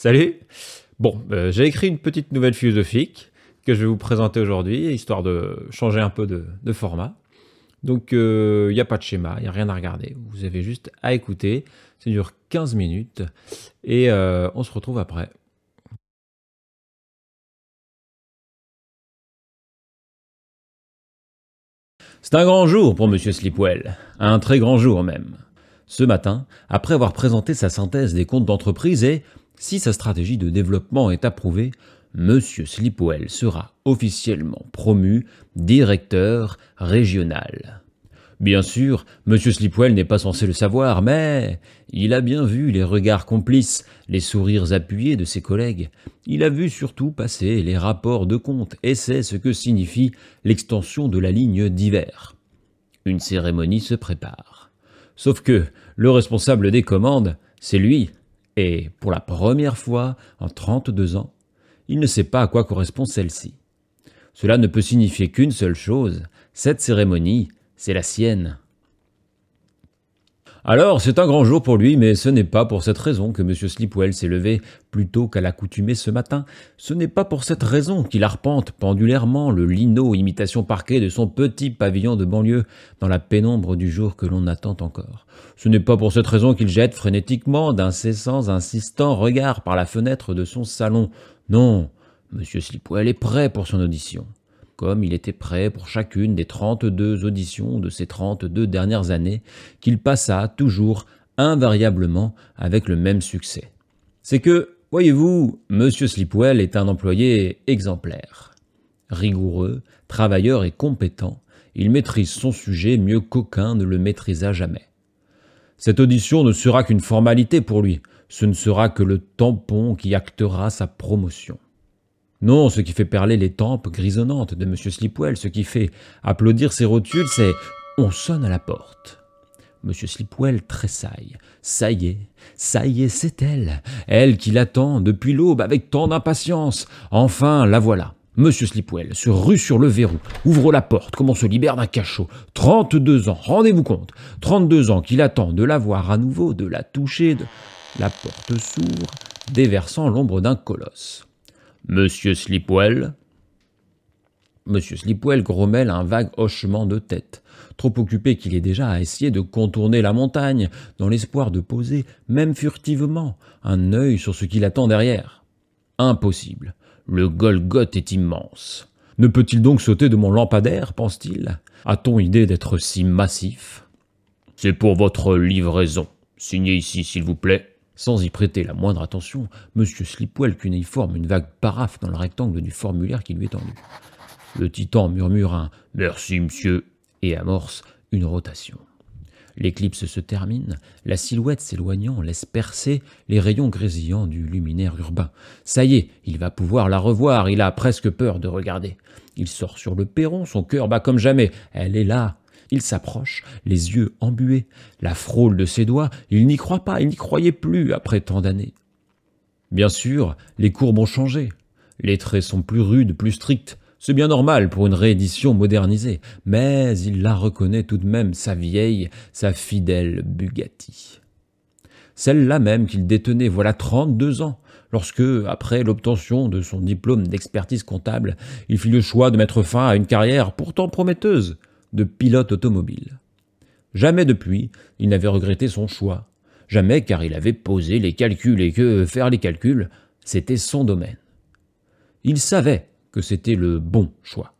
Salut Bon, euh, j'ai écrit une petite nouvelle philosophique que je vais vous présenter aujourd'hui, histoire de changer un peu de, format. Donc, euh, il n'y a pas de schéma, il n'y a rien à regarder. Vous avez juste à écouter. Ça dure 15 minutes et euh, on se retrouve après. C'est un grand jour pour M. Slipwell, un très grand jour même. Ce matin, après avoir présenté sa synthèse des comptes d'entreprise et, si sa stratégie de développement est approuvée, M. Slipwell sera officiellement promu directeur régional. Bien sûr, M. Slipwell n'est pas censé le savoir, mais il a bien vu les regards complices, les sourires appuyés de ses collègues. Il a vu surtout passer les rapports de compte et sait ce que signifie l'extension de la ligne d'hiver. Une cérémonie se prépare. Sauf que le responsable des commandes, c'est lui, et pour la première fois en 32 ans, il ne sait pas à quoi correspond celle-ci. Cela ne peut signifier qu'une seule chose, cette cérémonie, c'est la sienne. Alors, c'est un grand jour pour lui, mais ce n'est pas pour cette raison que M. Slipwell s'est levé plus tôt qu'à l'accoutumée ce matin. Ce n'est pas pour cette raison qu'il arpente pendulairement le lino imitation parquet de son petit pavillon de banlieue dans la pénombre du jour que l'on attend encore. Ce n'est pas pour cette raison qu'il jette frénétiquement d'incessants, insistants regards par la fenêtre de son salon. Non, M. Slipwell est prêt pour son audition comme il était prêt pour chacune des 32 auditions de ces 32 dernières années, qu'il passa toujours invariablement avec le même succès. C'est que, voyez-vous, M. Slipwell est un employé exemplaire. Rigoureux, travailleur et compétent, il maîtrise son sujet mieux qu'aucun ne le maîtrisa jamais. Cette audition ne sera qu'une formalité pour lui, ce ne sera que le tampon qui actera sa promotion. Non, ce qui fait perler les tempes grisonnantes de M. Slipwell, ce qui fait applaudir ses rotules, c'est on sonne à la porte. M. Slipwell tressaille. Ça y est, ça y est, c'est elle, elle qui l'attend depuis l'aube avec tant d'impatience. Enfin, la voilà. Monsieur Slipwell se rue sur le verrou, ouvre la porte, comme on se libère d'un cachot. 32 ans, rendez-vous compte, 32 ans qu'il attend de la voir à nouveau, de la toucher, de... La porte s'ouvre, déversant l'ombre d'un colosse. Monsieur Slipwell Monsieur Slipwell grommelle un vague hochement de tête, trop occupé qu'il est déjà à essayer de contourner la montagne, dans l'espoir de poser, même furtivement, un œil sur ce qu'il attend derrière. Impossible. Le Golgoth est immense. Ne peut-il donc sauter de mon lampadaire, pense-t-il A-t-on idée d'être si massif C'est pour votre livraison. Signez ici, s'il vous plaît. Sans y prêter la moindre attention, M. Slipwell cunéiforme une vague paraphe dans le rectangle du formulaire qui lui est tendu. Le titan murmure un Merci, monsieur et amorce une rotation. L'éclipse se termine, la silhouette s'éloignant laisse percer les rayons grésillants du luminaire urbain. Ça y est, il va pouvoir la revoir, il a presque peur de regarder. Il sort sur le perron, son cœur bat comme jamais. Elle est là, il s'approche, les yeux embués, la frôle de ses doigts, il n'y croit pas, il n'y croyait plus après tant d'années. Bien sûr, les courbes ont changé. Les traits sont plus rudes, plus stricts. C'est bien normal pour une réédition modernisée, mais il la reconnaît tout de même, sa vieille, sa fidèle Bugatti. Celle-là même qu'il détenait voilà 32 ans, lorsque, après l'obtention de son diplôme d'expertise comptable, il fit le choix de mettre fin à une carrière pourtant prometteuse, de pilote automobile. Jamais depuis, il n'avait regretté son choix. Jamais car il avait posé les calculs et que faire les calculs, c'était son domaine. Il savait que c'était le bon choix.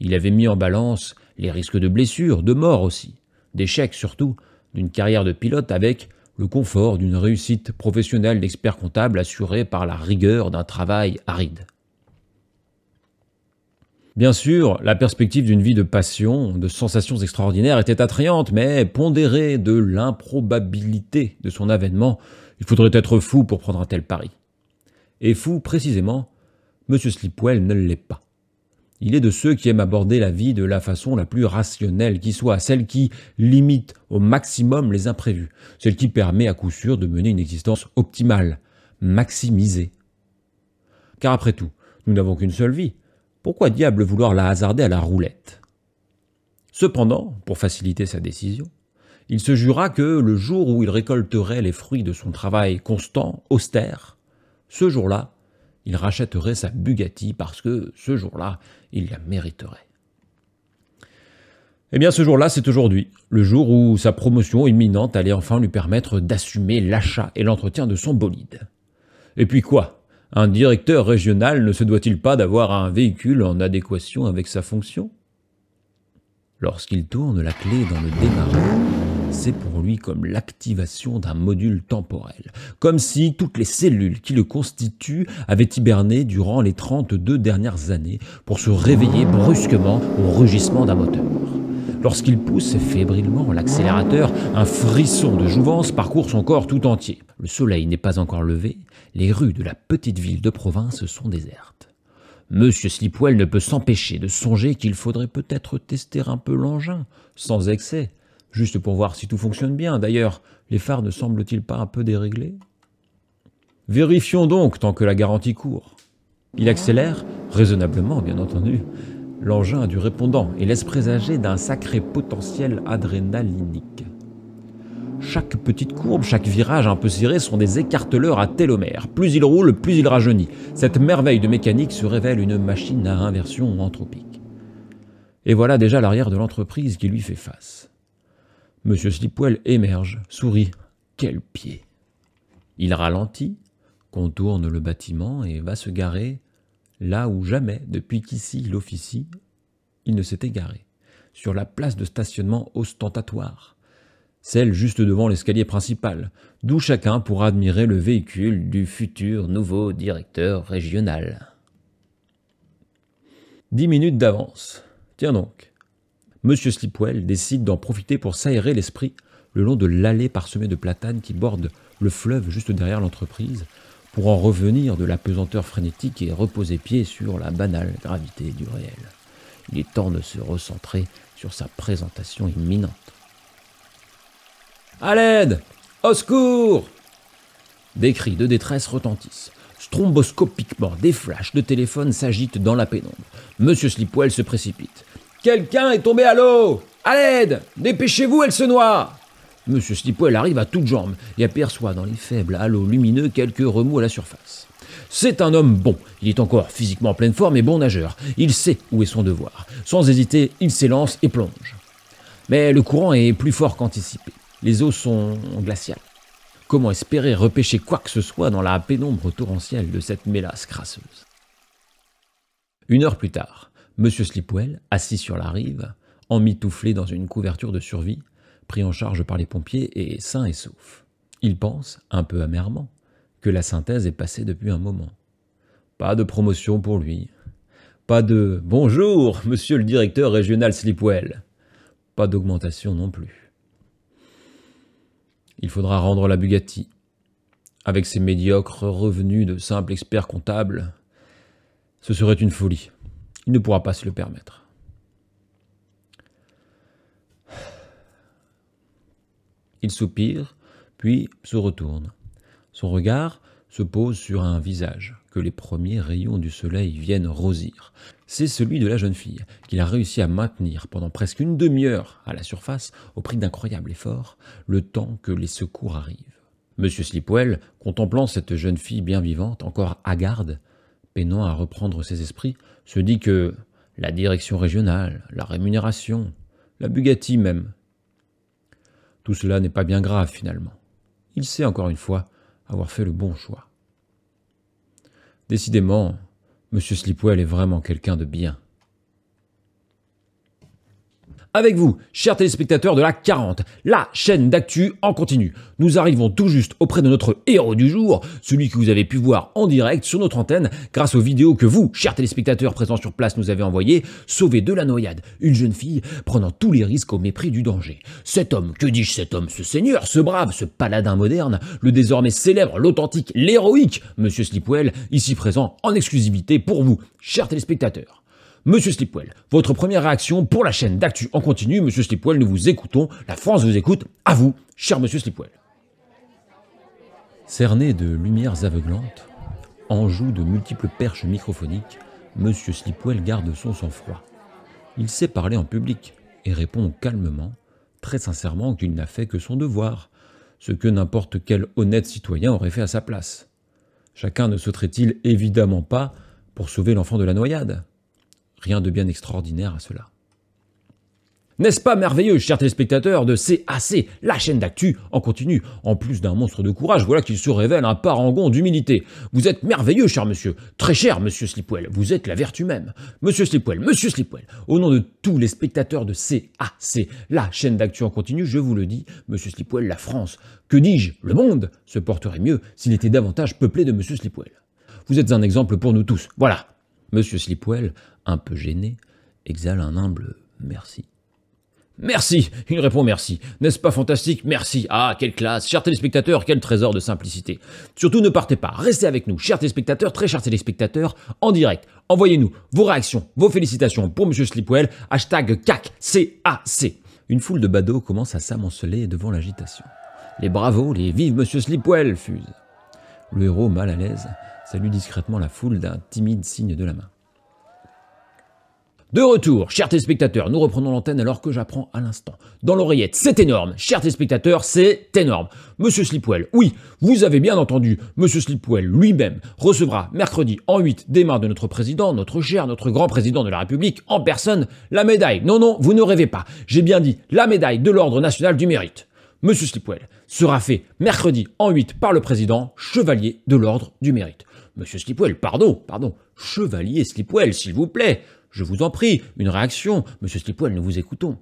Il avait mis en balance les risques de blessures, de mort aussi, d'échecs surtout, d'une carrière de pilote avec le confort d'une réussite professionnelle d'expert comptable assurée par la rigueur d'un travail aride. Bien sûr, la perspective d'une vie de passion, de sensations extraordinaires était attrayante, mais pondérée de l'improbabilité de son avènement, il faudrait être fou pour prendre un tel pari. Et fou, précisément, M. Slipwell ne l'est pas. Il est de ceux qui aiment aborder la vie de la façon la plus rationnelle qui soit, celle qui limite au maximum les imprévus, celle qui permet à coup sûr de mener une existence optimale, maximisée. Car après tout, nous n'avons qu'une seule vie, pourquoi diable vouloir la hasarder à la roulette Cependant, pour faciliter sa décision, il se jura que le jour où il récolterait les fruits de son travail constant, austère, ce jour-là, il rachèterait sa Bugatti parce que ce jour-là, il la mériterait. Eh bien, ce jour-là, c'est aujourd'hui, le jour où sa promotion imminente allait enfin lui permettre d'assumer l'achat et l'entretien de son bolide. Et puis quoi un directeur régional ne se doit-il pas d'avoir un véhicule en adéquation avec sa fonction Lorsqu'il tourne la clé dans le démarrage, c'est pour lui comme l'activation d'un module temporel, comme si toutes les cellules qui le constituent avaient hiberné durant les 32 dernières années pour se réveiller brusquement au rugissement d'un moteur. Lorsqu'il pousse fébrilement l'accélérateur, un frisson de jouvence parcourt son corps tout entier. Le soleil n'est pas encore levé, les rues de la petite ville de province sont désertes. Monsieur Slipwell ne peut s'empêcher de songer qu'il faudrait peut-être tester un peu l'engin, sans excès, juste pour voir si tout fonctionne bien. D'ailleurs, les phares ne semblent-ils pas un peu déréglés Vérifions donc tant que la garantie court. Il accélère, raisonnablement bien entendu, L'engin a du répondant et laisse présager d'un sacré potentiel adrénalinique. Chaque petite courbe, chaque virage un peu ciré sont des écarteleurs à télomères. Plus il roule, plus il rajeunit. Cette merveille de mécanique se révèle une machine à inversion anthropique. Et voilà déjà l'arrière de l'entreprise qui lui fait face. Monsieur Slipwell émerge, sourit. Quel pied Il ralentit, contourne le bâtiment et va se garer là où jamais, depuis qu'ici il officie, il ne s'est égaré, sur la place de stationnement ostentatoire, celle juste devant l'escalier principal, d'où chacun pourra admirer le véhicule du futur nouveau directeur régional. Dix minutes d'avance. Tiens donc. Monsieur Slipwell décide d'en profiter pour s'aérer l'esprit le long de l'allée parsemée de platanes qui borde le fleuve juste derrière l'entreprise, pour en revenir de la pesanteur frénétique et reposer pied sur la banale gravité du réel. Il est temps de se recentrer sur sa présentation imminente. À l'aide Au secours Des cris de détresse retentissent. Stromboscopiquement, des flashs de téléphone s'agitent dans la pénombre. Monsieur Slipwell se précipite. Quelqu'un est tombé à l'eau À l'aide Dépêchez-vous, elle se noie M. Slipwell arrive à toutes jambes et aperçoit dans les faibles halos lumineux quelques remous à la surface. C'est un homme bon. Il est encore physiquement en pleine forme et bon nageur. Il sait où est son devoir. Sans hésiter, il s'élance et plonge. Mais le courant est plus fort qu'anticipé. Les eaux sont glaciales. Comment espérer repêcher quoi que ce soit dans la pénombre torrentielle de cette mélasse crasseuse Une heure plus tard, M. Slipwell, assis sur la rive, emmitouflé dans une couverture de survie, pris en charge par les pompiers et sain et sauf. Il pense, un peu amèrement, que la synthèse est passée depuis un moment. Pas de promotion pour lui. Pas de Bonjour, monsieur le directeur régional Slipwell. Pas d'augmentation non plus. Il faudra rendre la Bugatti. Avec ses médiocres revenus de simple expert comptable, ce serait une folie. Il ne pourra pas se le permettre. Il soupire, puis se retourne. Son regard se pose sur un visage que les premiers rayons du soleil viennent rosir. C'est celui de la jeune fille qu'il a réussi à maintenir pendant presque une demi-heure à la surface au prix d'incroyables efforts, le temps que les secours arrivent. Monsieur Slipwell, contemplant cette jeune fille bien vivante, encore hagarde, peinant à reprendre ses esprits, se dit que la direction régionale, la rémunération, la Bugatti même, tout cela n'est pas bien grave finalement. Il sait encore une fois avoir fait le bon choix. Décidément, M. Slipwell est vraiment quelqu'un de bien avec vous, chers téléspectateurs de la 40, la chaîne d'actu en continu. Nous arrivons tout juste auprès de notre héros du jour, celui que vous avez pu voir en direct sur notre antenne grâce aux vidéos que vous, chers téléspectateurs présents sur place, nous avez envoyées, sauver de la noyade, une jeune fille prenant tous les risques au mépris du danger. Cet homme, que dis-je cet homme, ce seigneur, ce brave, ce paladin moderne, le désormais célèbre, l'authentique, l'héroïque, monsieur Slipwell, ici présent en exclusivité pour vous, chers téléspectateurs. Monsieur Slipwell, votre première réaction pour la chaîne d'actu en continu, Monsieur Slipwell, nous vous écoutons, la France vous écoute, à vous, cher Monsieur Slipwell. Cerné de lumières aveuglantes, en joue de multiples perches microphoniques, Monsieur Slipwell garde son sang-froid. Il sait parler en public et répond calmement, très sincèrement qu'il n'a fait que son devoir, ce que n'importe quel honnête citoyen aurait fait à sa place. Chacun ne sauterait-il évidemment pas pour sauver l'enfant de la noyade Rien de bien extraordinaire à cela. N'est-ce pas merveilleux, chers téléspectateurs de CAC, la chaîne d'actu en continu En plus d'un monstre de courage, voilà qu'il se révèle un parangon d'humilité. Vous êtes merveilleux, cher monsieur. Très cher, monsieur Slipwell. Vous êtes la vertu même. Monsieur Slipwell, monsieur Slipwell, au nom de tous les spectateurs de CAC, la chaîne d'actu en continu, je vous le dis, monsieur Slipwell, la France, que dis-je, le monde, se porterait mieux s'il était davantage peuplé de monsieur Slipwell. Vous êtes un exemple pour nous tous. Voilà, Monsieur Slipwell, un peu gêné, exhale un humble merci. Merci Il répond merci. N'est-ce pas fantastique Merci. Ah, quelle classe. Chers téléspectateurs, quel trésor de simplicité. Surtout ne partez pas, restez avec nous, chers téléspectateurs, très chers téléspectateurs, en direct. Envoyez-nous vos réactions, vos félicitations pour Monsieur Slipwell, hashtag CAC, c c Une foule de badauds commence à s'amonceler devant l'agitation. Les bravos, les vives Monsieur Slipwell fuse. Le héros, mal à l'aise, salue discrètement la foule d'un timide signe de la main. De retour, chers téléspectateurs, nous reprenons l'antenne alors que j'apprends à l'instant. Dans l'oreillette, c'est énorme. Chers téléspectateurs, c'est énorme. Monsieur Slipwell, oui, vous avez bien entendu, Monsieur Slipwell lui-même recevra mercredi en 8 des mains de notre président, notre cher, notre grand président de la République, en personne, la médaille. Non, non, vous ne rêvez pas. J'ai bien dit la médaille de l'Ordre national du mérite. Monsieur Slipwell, sera fait mercredi en 8 par le président, chevalier de l'ordre du mérite. Monsieur Slipwell, pardon, pardon, chevalier Slipwell, s'il vous plaît, je vous en prie, une réaction. Monsieur Slipwell, nous vous écoutons.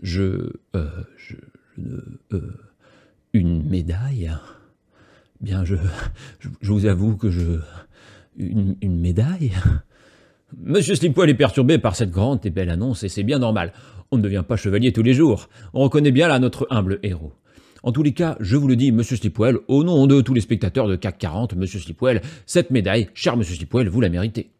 Je. Euh, euh, une médaille Bien, je, je, vous avoue que je. Une, une médaille Monsieur Slipwell est perturbé par cette grande et belle annonce et c'est bien normal. On ne devient pas chevalier tous les jours. On reconnaît bien là notre humble héros. En tous les cas, je vous le dis, Monsieur Slipwell, au nom de tous les spectateurs de CAC 40, Monsieur Slipwell, cette médaille, cher Monsieur Slipwell, vous la méritez.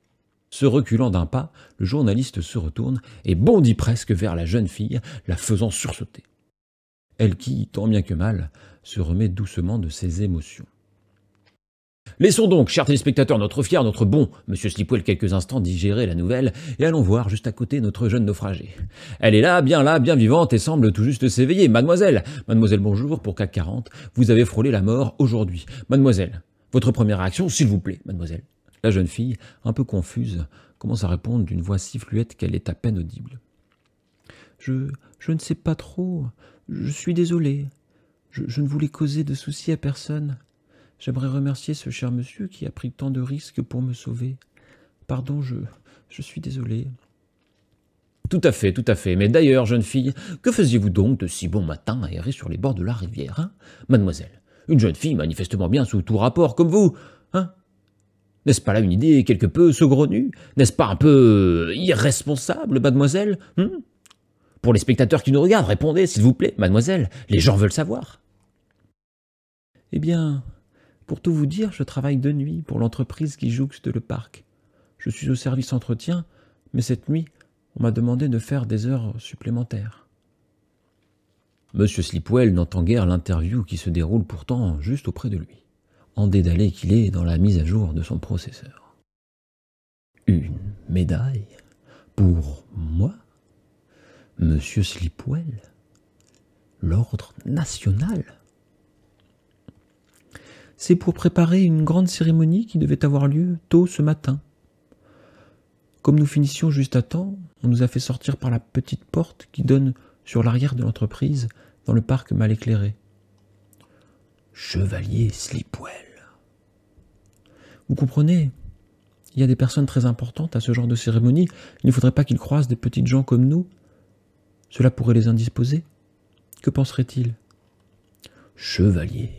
Se reculant d'un pas, le journaliste se retourne et bondit presque vers la jeune fille, la faisant sursauter. Elle qui, tant bien que mal, se remet doucement de ses émotions. Laissons donc, chers téléspectateurs, notre fier, notre bon Monsieur Slipwell quelques instants digérer la nouvelle et allons voir juste à côté notre jeune naufragée. Elle est là, bien là, bien vivante et semble tout juste s'éveiller. Mademoiselle, mademoiselle, bonjour, pour CAC 40, vous avez frôlé la mort aujourd'hui. Mademoiselle, votre première réaction, s'il vous plaît, mademoiselle. La jeune fille, un peu confuse, commence à répondre d'une voix si fluette qu'elle est à peine audible. Je, je ne sais pas trop. Je suis désolé. je ne voulais causer de soucis à personne. J'aimerais remercier ce cher monsieur qui a pris tant de risques pour me sauver. Pardon, je, je suis désolé. Tout à fait, tout à fait. Mais d'ailleurs, jeune fille, que faisiez-vous donc de si bon matin à errer sur les bords de la rivière, hein Mademoiselle, une jeune fille manifestement bien sous tout rapport, comme vous, hein N'est-ce pas là une idée quelque peu saugrenue N'est-ce pas un peu irresponsable, mademoiselle hein Pour les spectateurs qui nous regardent, répondez, s'il vous plaît, mademoiselle, les gens veulent savoir. Eh bien, pour tout vous dire, je travaille de nuit pour l'entreprise qui jouxte le parc. Je suis au service entretien, mais cette nuit, on m'a demandé de faire des heures supplémentaires. Monsieur Slipwell n'entend guère l'interview qui se déroule pourtant juste auprès de lui, en dédalé qu'il est dans la mise à jour de son processeur. Une médaille pour moi Monsieur Slipwell L'ordre national c'est pour préparer une grande cérémonie qui devait avoir lieu tôt ce matin. Comme nous finissions juste à temps, on nous a fait sortir par la petite porte qui donne sur l'arrière de l'entreprise dans le parc mal éclairé. Chevalier Sleepwell Vous comprenez, il y a des personnes très importantes à ce genre de cérémonie, il ne faudrait pas qu'ils croisent des petites gens comme nous. Cela pourrait les indisposer. Que penserait-il Chevalier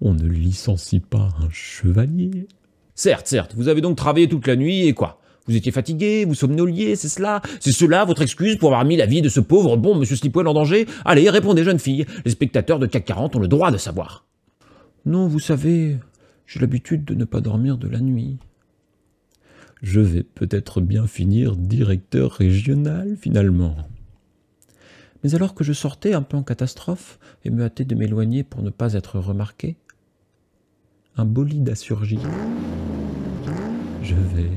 on ne licencie pas un chevalier. Certes, certes, vous avez donc travaillé toute la nuit et quoi Vous étiez fatigué, vous somnoliez, c'est cela C'est cela votre excuse pour avoir mis la vie de ce pauvre bon monsieur Slipwell en danger Allez, répondez, jeune fille. Les spectateurs de CAC 40 ont le droit de savoir. Non, vous savez, j'ai l'habitude de ne pas dormir de la nuit. Je vais peut-être bien finir directeur régional finalement. Mais alors que je sortais un peu en catastrophe et me hâtais de m'éloigner pour ne pas être remarqué, un bolide a surgi. Je vais...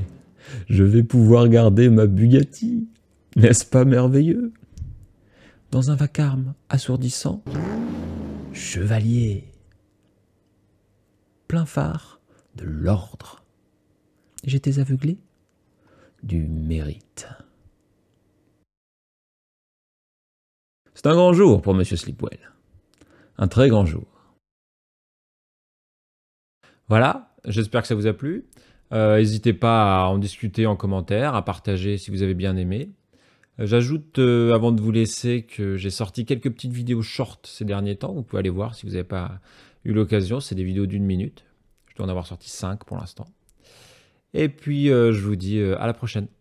Je vais pouvoir garder ma Bugatti. N'est-ce pas merveilleux Dans un vacarme assourdissant, chevalier, plein phare de l'ordre. J'étais aveuglé du mérite. C'est un grand jour pour M. Slipwell. Un très grand jour. Voilà, j'espère que ça vous a plu. Euh, N'hésitez pas à en discuter en commentaire, à partager si vous avez bien aimé. Euh, j'ajoute, euh, avant de vous laisser, que j'ai sorti quelques petites vidéos short ces derniers temps. Vous pouvez aller voir si vous n'avez pas eu l'occasion. C'est des vidéos d'une minute. Je dois en avoir sorti cinq pour l'instant. Et puis, euh, je vous dis à la prochaine.